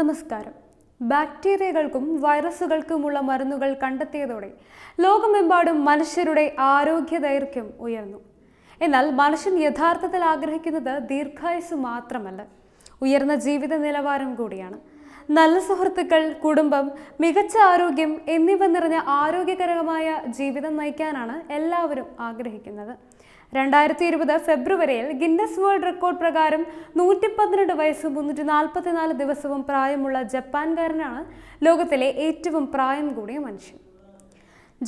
നമസ്കാരം ബാക്ടീരിയകൾക്കും വൈറസുകൾക്കുമുള്ള മരുന്നുകൾ കണ്ടെത്തിയതോടെ ലോകമെമ്പാടും മനുഷ്യരുടെ ആരോഗ്യ ദൈർഘ്യം ഉയർന്നു എന്നാൽ മനുഷ്യൻ യഥാർത്ഥത്തിൽ ആഗ്രഹിക്കുന്നത് ദീർഘായുസ് മാത്രമല്ല ഉയർന്ന ജീവിത നിലവാരം കൂടിയാണ് നല്ല സുഹൃത്തുക്കൾ കുടുംബം മികച്ച ആരോഗ്യം എന്നിവ നിറഞ്ഞ ആരോഗ്യകരമായ ജീവിതം നയിക്കാനാണ് എല്ലാവരും ആഗ്രഹിക്കുന്നത് രണ്ടായിരത്തി ഇരുപത് ഫെബ്രുവരിയിൽ ഗിന്നസ് വേൾഡ് റെക്കോർഡ് പ്രകാരം നൂറ്റി പന്ത്രണ്ട് വയസ്സും മുന്നൂറ്റി നാൽപ്പത്തിനാല് ദിവസവും പ്രായമുള്ള ജപ്പാൻകാരനാണ് ലോകത്തിലെ ഏറ്റവും പ്രായം കൂടിയ മനുഷ്യൻ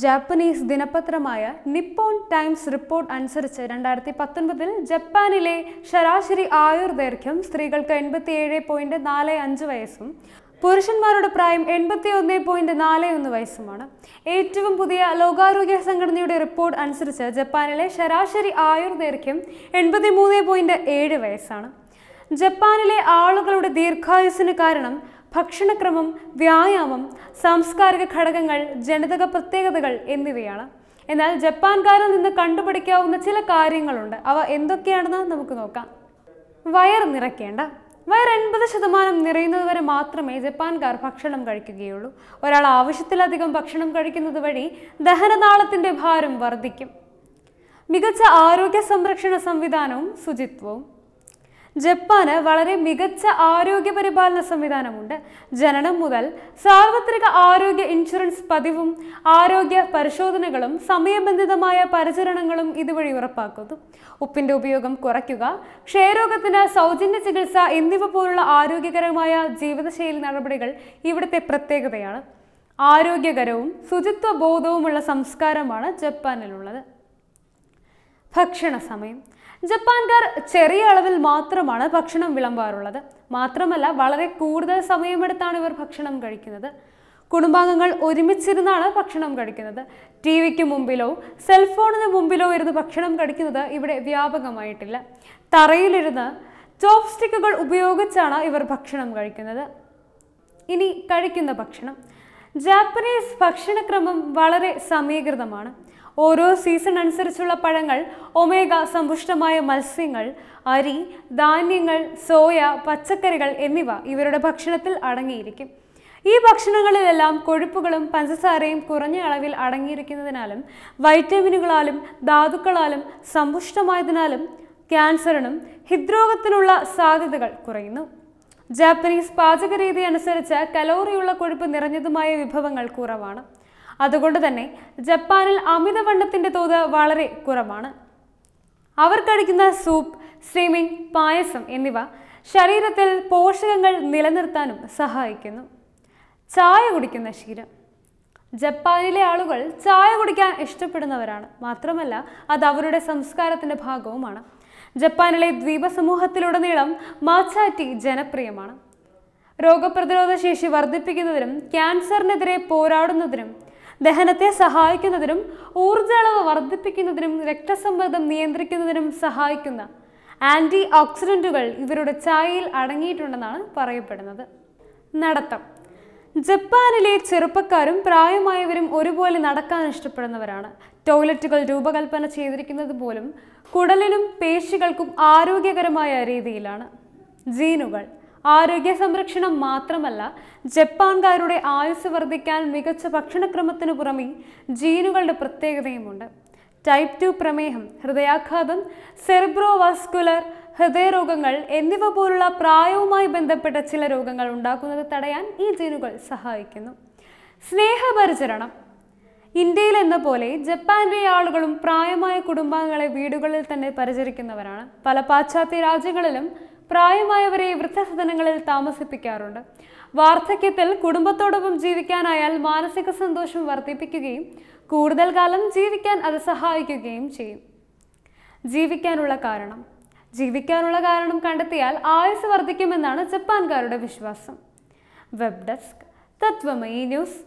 ജാപ്പനീസ് ദിനപത്രമായ നിപ്പോൺ ടൈംസ് റിപ്പോർട്ട് അനുസരിച്ച് രണ്ടായിരത്തി പത്തൊൻപതിൽ ജപ്പാനിലെ ശരാശരി ആയുർദൈർഘ്യം സ്ത്രീകൾക്ക് ഏഴ് പോയിന്റ് നാല് അഞ്ച് വയസ്സും പുരുഷന്മാരുടെ പ്രായം എൺപത്തി ഒന്ന് പോയിന്റ് നാല് ഒന്ന് വയസ്സുമാണ് ഏറ്റവും പുതിയ ലോകാരോഗ്യ സംഘടനയുടെ റിപ്പോർട്ട് അനുസരിച്ച് ജപ്പാനിലെ ശരാശരി ആയുർദൈർഘ്യം എൺപത്തി മൂന്ന് പോയിന്റ് ഏഴ് വയസ്സാണ് ജപ്പാനിലെ ആളുകളുടെ ദീർഘായുസ്സിന് കാരണം ഭക്ഷണക്രമം വ്യായാമം സാംസ്കാരിക ഘടകങ്ങൾ ജനിതക പ്രത്യേകതകൾ എന്നിവയാണ് എന്നാൽ ജപ്പാൻകാരിൽ നിന്ന് കണ്ടുപിടിക്കാവുന്ന ചില കാര്യങ്ങളുണ്ട് അവ എന്തൊക്കെയാണെന്ന് നമുക്ക് നോക്കാം വയർ നിറയ്ക്കേണ്ട വയർ എൺപത് ശതമാനം നിറയുന്നത് വരെ മാത്രമേ ജപ്പാൻകാർ ഭക്ഷണം കഴിക്കുകയുള്ളൂ ഒരാൾ ആവശ്യത്തിലധികം ഭക്ഷണം കഴിക്കുന്നത് വഴി ദഹനനാളത്തിൻ്റെ ഭാരം വർദ്ധിക്കും മികച്ച ആരോഗ്യ സംരക്ഷണ സംവിധാനവും ശുചിത്വവും ജപ്പാന് വളരെ മികച്ച ആരോഗ്യപരിപാലന സംവിധാനമുണ്ട് ജനനം മുതൽ സാർവത്രിക ആരോഗ്യ ഇൻഷുറൻസ് പതിവും ആരോഗ്യ പരിശോധനകളും സമയബന്ധിതമായ പരിചരണങ്ങളും ഇതുവഴി ഉറപ്പാക്കുന്നു ഉപ്പിന്റെ ഉപയോഗം കുറയ്ക്കുക ക്ഷയരോഗത്തിന് സൗജന്യ ചികിത്സ എന്നിവ പോലുള്ള ആരോഗ്യകരമായ ജീവിതശൈലി നടപടികൾ ഇവിടുത്തെ പ്രത്യേകതയാണ് ആരോഗ്യകരവും ശുചിത്വ ബോധവുമുള്ള സംസ്കാരമാണ് ജപ്പാനിലുള്ളത് ഭക്ഷണ സമയം ജപ്പാൻകാർ ചെറിയ അളവിൽ മാത്രമാണ് ഭക്ഷണം വിളമ്പാറുള്ളത് മാത്രമല്ല വളരെ കൂടുതൽ സമയമെടുത്താണ് ഇവർ ഭക്ഷണം കഴിക്കുന്നത് കുടുംബാംഗങ്ങൾ ഒരുമിച്ചിരുന്നാണ് ഭക്ഷണം കഴിക്കുന്നത് ടി വിക്ക് മുമ്പിലോ സെൽഫോണിന് മുമ്പിലോ ഇരുന്ന് ഭക്ഷണം കഴിക്കുന്നത് ഇവിടെ വ്യാപകമായിട്ടില്ല തറയിലിരുന്ന് ചോപ്പ് സ്റ്റിക്കുകൾ ഉപയോഗിച്ചാണ് ഇവർ ഭക്ഷണം കഴിക്കുന്നത് ഇനി കഴിക്കുന്ന ഭക്ഷണം ജാപ്പനീസ് ഭക്ഷണക്രമം വളരെ സമീകൃതമാണ് ഓരോ സീസൺ അനുസരിച്ചുള്ള പഴങ്ങൾ ഒമേഗ സമ്പുഷ്ടമായ മത്സ്യങ്ങൾ അരി ധാന്യങ്ങൾ സോയ പച്ചക്കറികൾ എന്നിവ ഇവരുടെ ഭക്ഷണത്തിൽ അടങ്ങിയിരിക്കും ഈ ഭക്ഷണങ്ങളിലെല്ലാം കൊഴുപ്പുകളും പഞ്ചസാരയും കുറഞ്ഞ അളവിൽ അടങ്ങിയിരിക്കുന്നതിനാലും വൈറ്റമിനുകളാലും ധാതുക്കളാലും സമ്പുഷ്ടമായതിനാലും ക്യാൻസറിനും ഹൃദ്രോഗത്തിനുള്ള സാധ്യതകൾ കുറയുന്നു ജാപ്പനീസ് പാചകരീതി അനുസരിച്ച് കലോറിയുള്ള കൊഴുപ്പ് നിറഞ്ഞതുമായ വിഭവങ്ങൾ കുറവാണ് അതുകൊണ്ട് തന്നെ ജപ്പാനിൽ അമിതവണ്ണത്തിൻ്റെ തോത് വളരെ കുറവാണ് അവർ കഴിക്കുന്ന സൂപ്പ് സ്ട്രീമിംഗ് പായസം എന്നിവ ശരീരത്തിൽ പോഷകങ്ങൾ നിലനിർത്താനും സഹായിക്കുന്നു ചായ കുടിക്കുന്ന ശീലം ജപ്പാനിലെ ആളുകൾ ചായ കുടിക്കാൻ ഇഷ്ടപ്പെടുന്നവരാണ് മാത്രമല്ല അത് അവരുടെ സംസ്കാരത്തിൻ്റെ ഭാഗവുമാണ് ജപ്പാനിലെ ദ്വീപ സമൂഹത്തിലുടനീളം മാച്ചാറ്റി ജനപ്രിയമാണ് രോഗപ്രതിരോധ ശേഷി വർദ്ധിപ്പിക്കുന്നതിനും ക്യാൻസറിനെതിരെ പോരാടുന്നതിനും ദഹനത്തെ സഹായിക്കുന്നതിനും ഊർജ്ജ അളവ് വർദ്ധിപ്പിക്കുന്നതിനും രക്തസമ്മർദ്ദം നിയന്ത്രിക്കുന്നതിനും സഹായിക്കുന്ന ആൻറ്റി ഓക്സിഡൻറ്റുകൾ ഇവരുടെ ചായയിൽ അടങ്ങിയിട്ടുണ്ടെന്നാണ് പറയപ്പെടുന്നത് നടത്തം ജപ്പാനിലെ ചെറുപ്പക്കാരും പ്രായമായവരും ഒരുപോലെ നടക്കാൻ ഇഷ്ടപ്പെടുന്നവരാണ് ടോയ്ലറ്റുകൾ രൂപകൽപ്പന ചെയ്തിരിക്കുന്നത് പോലും കുടലിനും പേശികൾക്കും ആരോഗ്യകരമായ രീതിയിലാണ് ജീനുകൾ ആരോഗ്യ സംരക്ഷണം മാത്രമല്ല ജപ്പാൻകാരുടെ ആയുസ് വർദ്ധിക്കാൻ മികച്ച ഭക്ഷണക്രമത്തിനു പുറമെ ജീനുകളുടെ പ്രത്യേകതയുമുണ്ട് ടൈപ്പ് ടു പ്രമേഹം ഹൃദയാഘാതം സെറിബ്രോവാസ്കുലർ ഹൃദയരോഗങ്ങൾ എന്നിവ പോലുള്ള പ്രായവുമായി ബന്ധപ്പെട്ട ചില രോഗങ്ങൾ ഉണ്ടാക്കുന്നത് തടയാൻ ഈ ജീനുകൾ സഹായിക്കുന്നു സ്നേഹപരിചരണം ഇന്ത്യയിൽ എന്ന പോലെ ജപ്പാന്റെ ആളുകളും പ്രായമായ കുടുംബാംഗങ്ങളെ വീടുകളിൽ തന്നെ പരിചരിക്കുന്നവരാണ് പല പാശ്ചാത്യ രാജ്യങ്ങളിലും പ്രായമായവരെ വൃദ്ധസദനങ്ങളിൽ താമസിപ്പിക്കാറുണ്ട് വാർദ്ധക്യത്തിൽ കുടുംബത്തോടൊപ്പം ജീവിക്കാനായാൽ മാനസിക സന്തോഷം വർദ്ധിപ്പിക്കുകയും കൂടുതൽ കാലം ജീവിക്കാൻ അത് സഹായിക്കുകയും ചെയ്യും ജീവിക്കാനുള്ള കാരണം ജീവിക്കാനുള്ള കാരണം കണ്ടെത്തിയാൽ ആയുസ് വർദ്ധിക്കുമെന്നാണ് ജപ്പാൻകാരുടെ വിശ്വാസം വെബ് ഡെസ്ക് തത്വമയി ന്യൂസ്